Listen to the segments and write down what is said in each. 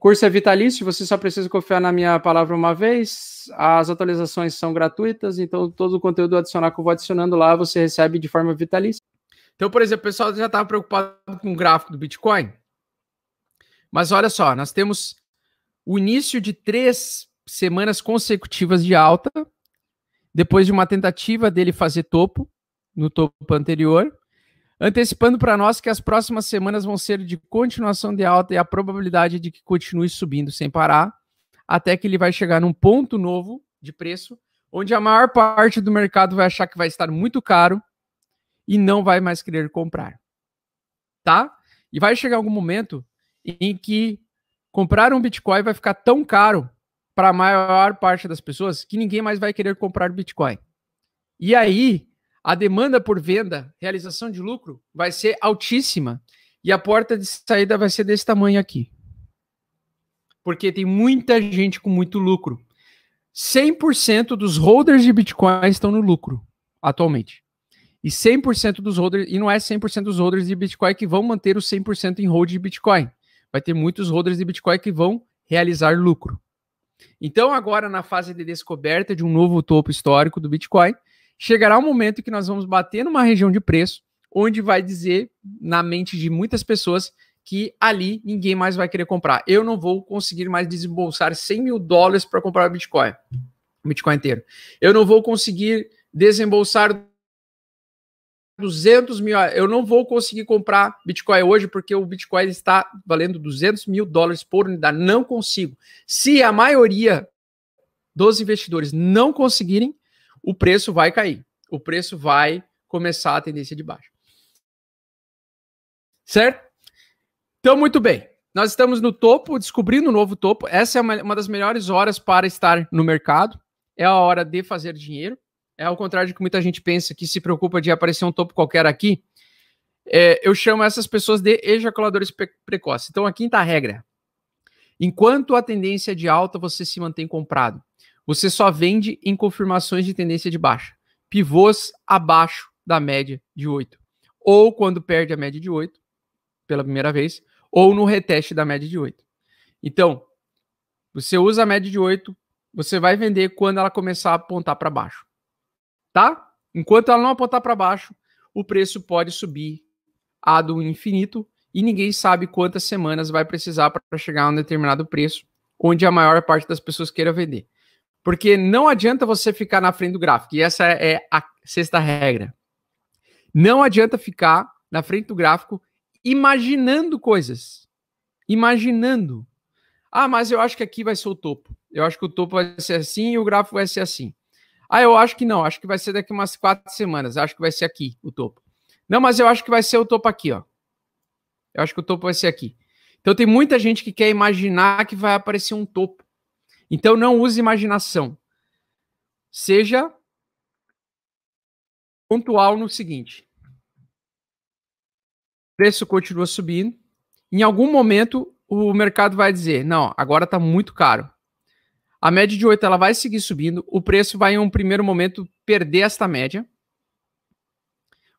Curso é vitalício, você só precisa confiar na minha palavra uma vez. As atualizações são gratuitas, então todo o conteúdo adicional que eu vou adicionando lá você recebe de forma vitalícia. Então, por exemplo, o pessoal já estava preocupado com o gráfico do Bitcoin. Mas olha só, nós temos o início de três semanas consecutivas de alta, depois de uma tentativa dele fazer topo no topo anterior antecipando para nós que as próximas semanas vão ser de continuação de alta e a probabilidade de que continue subindo sem parar, até que ele vai chegar num ponto novo de preço, onde a maior parte do mercado vai achar que vai estar muito caro e não vai mais querer comprar. Tá? E vai chegar algum momento em que comprar um Bitcoin vai ficar tão caro para a maior parte das pessoas que ninguém mais vai querer comprar Bitcoin. E aí, a demanda por venda, realização de lucro, vai ser altíssima e a porta de saída vai ser desse tamanho aqui. Porque tem muita gente com muito lucro. 100% dos holders de Bitcoin estão no lucro atualmente. E 100% dos holders, e não é 100% dos holders de Bitcoin que vão manter o 100% em hold de Bitcoin. Vai ter muitos holders de Bitcoin que vão realizar lucro. Então, agora na fase de descoberta de um novo topo histórico do Bitcoin, chegará um momento que nós vamos bater numa região de preço onde vai dizer na mente de muitas pessoas que ali ninguém mais vai querer comprar. Eu não vou conseguir mais desembolsar 100 mil dólares para comprar Bitcoin, Bitcoin inteiro. Eu não vou conseguir desembolsar 200 mil. Eu não vou conseguir comprar Bitcoin hoje porque o Bitcoin está valendo 200 mil dólares por unidade. Não consigo. Se a maioria dos investidores não conseguirem, o preço vai cair. O preço vai começar a tendência de baixo. Certo? Então, muito bem. Nós estamos no topo, descobrindo um novo topo. Essa é uma, das melhores horas para estar no mercado. É a hora de fazer dinheiro. É ao contrário do que muita gente pensa que se preocupa de aparecer um topo qualquer aqui. É, eu chamo essas pessoas de ejaculadores precoces. Então, tá a quinta regra. Enquanto a tendência é de alta, você se mantém comprado. Você só vende em confirmações de tendência de baixa, pivôs abaixo da média de 8, ou quando perde a média de 8 pela primeira vez, ou no reteste da média de 8. Então, você usa a média de 8, você vai vender quando ela começar a apontar para baixo. Tá? Enquanto ela não apontar para baixo, o preço pode subir a do infinito e ninguém sabe quantas semanas vai precisar para chegar a um determinado preço, onde a maior parte das pessoas queira vender. Porque não adianta você ficar na frente do gráfico. E essa é, é a sexta regra. Não adianta ficar na frente do gráfico imaginando coisas. Imaginando. Ah, mas eu acho que aqui vai ser o topo. Eu acho que o topo vai ser assim e o gráfico vai ser assim. Ah, eu acho que não. Acho que vai ser daqui umas quatro semanas. Acho que vai ser aqui o topo. Não, mas eu acho que vai ser o topo aqui, ó. Eu acho que o topo vai ser aqui. Então tem muita gente que quer imaginar que vai aparecer um topo. Então não use imaginação. Seja pontual no seguinte: o preço continua subindo. Em algum momento o mercado vai dizer: não, agora está muito caro. A média de 8 ela vai seguir subindo, o preço vai em um primeiro momento perder esta média.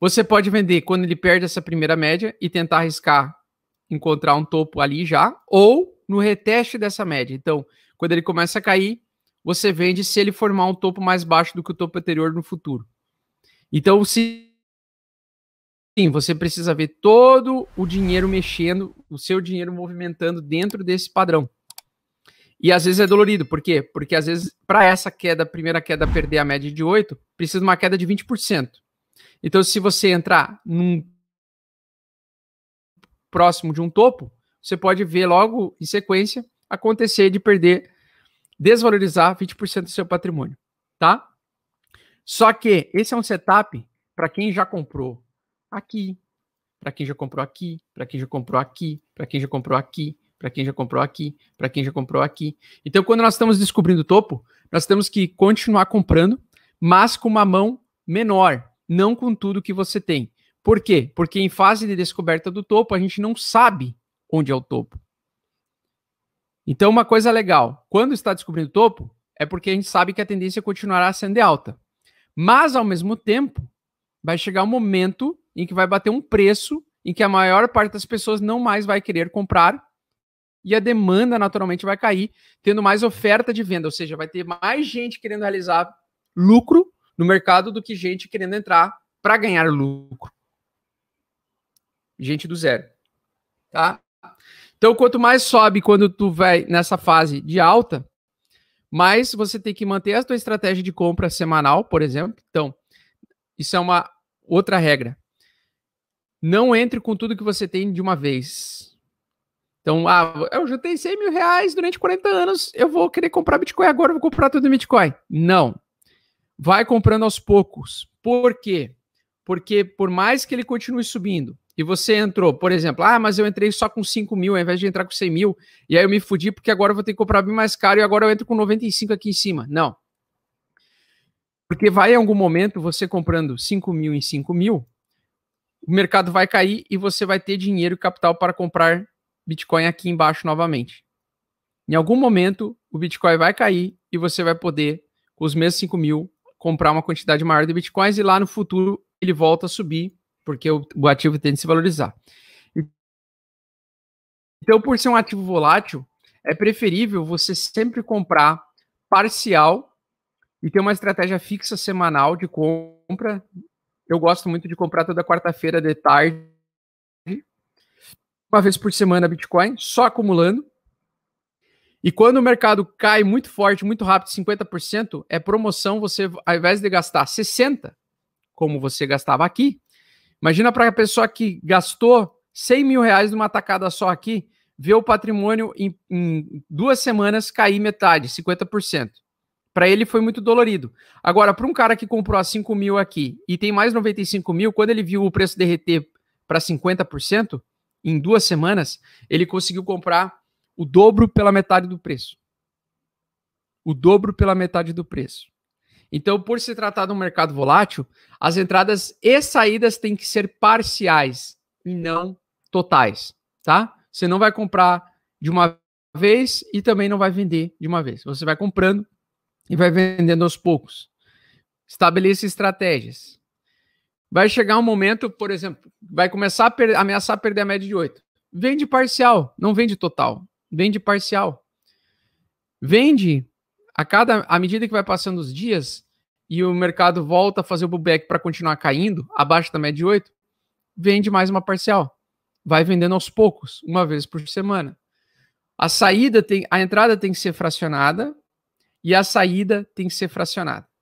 Você pode vender quando ele perde essa primeira média e tentar arriscar encontrar um topo ali já, ou no reteste dessa média. Então, quando ele começa a cair, você vende se ele formar um topo mais baixo do que o topo anterior no futuro. Então, se sim, você precisa ver todo o dinheiro mexendo, o seu dinheiro movimentando dentro desse padrão. E às vezes é dolorido, por quê? Porque às vezes, para essa queda, primeira queda perder a média de 8, precisa de uma queda de 20%. Então, se você entrar num próximo de um topo, você pode ver logo em sequência acontecer de perder, desvalorizar 20% do seu patrimônio, tá? Só que esse é um setup para quem já comprou aqui, para quem já comprou aqui, para quem já comprou aqui, para quem já comprou aqui, para quem já comprou aqui, para quem já comprou aqui. Então, quando nós estamos descobrindo o topo, nós temos que continuar comprando, mas com uma mão menor, não com tudo que você tem. Por quê? Porque em fase de descoberta do topo, a gente não sabe onde é o topo. Então, uma coisa legal, quando está descobrindo o topo, é porque a gente sabe que a tendência continuará sendo alta. Mas, ao mesmo tempo, vai chegar um momento em que vai bater um preço em que a maior parte das pessoas não mais vai querer comprar e a demanda naturalmente vai cair, tendo mais oferta de venda, ou seja, vai ter mais gente querendo realizar lucro no mercado do que gente querendo entrar para ganhar lucro. Gente do zero. Tá? Então, quanto mais sobe quando tu vai nessa fase de alta, mais você tem que manter a tua estratégia de compra semanal, por exemplo. Então, isso é uma outra regra. Não entre com tudo que você tem de uma vez. Então, ah, eu tenho 100 mil reais durante 40 anos, eu vou querer comprar Bitcoin agora, vou comprar tudo em Bitcoin. Não. Vai comprando aos poucos. Por quê? Porque por mais que ele continue subindo, e você entrou, por exemplo, ah, mas eu entrei só com 5 mil ao invés de entrar com 100 mil, e aí eu me fudi porque agora eu vou ter que comprar bem mais caro e agora eu entro com 95 aqui em cima. Não. Porque vai em algum momento você comprando 5 mil em 5 mil, o mercado vai cair e você vai ter dinheiro e capital para comprar Bitcoin aqui embaixo novamente. Em algum momento, o Bitcoin vai cair e você vai poder, com os mesmos 5 mil, comprar uma quantidade maior de Bitcoins e lá no futuro ele volta a subir porque o, o ativo tende a se valorizar. Então, por ser um ativo volátil, é preferível você sempre comprar parcial e ter uma estratégia fixa semanal de compra. Eu gosto muito de comprar toda quarta-feira de tarde, uma vez por semana Bitcoin, só acumulando. E quando o mercado cai muito forte, muito rápido, 50%, é promoção, você ao invés de gastar 60, como você gastava aqui, Imagina para a pessoa que gastou 100 mil reais numa tacada só aqui, ver o patrimônio em, em duas semanas cair metade, 50%. Para ele foi muito dolorido. Agora, para um cara que comprou a 5 mil aqui e tem mais 95 mil, quando ele viu o preço derreter para 50%, em duas semanas, ele conseguiu comprar o dobro pela metade do preço. O dobro pela metade do preço. Então, por se tratar de um mercado volátil, as entradas e saídas têm que ser parciais e não totais, tá? Você não vai comprar de uma vez e também não vai vender de uma vez. Você vai comprando e vai vendendo aos poucos. Estabeleça estratégias. Vai chegar um momento, por exemplo, vai começar a per ameaçar perder a média de 8. Vende parcial, não vende total. Vende parcial. Vende a cada à medida que vai passando os dias e o mercado volta a fazer o pullback para continuar caindo, abaixo da média de 8, vende mais uma parcial. Vai vendendo aos poucos, uma vez por semana. A saída tem, a entrada tem que ser fracionada e a saída tem que ser fracionada.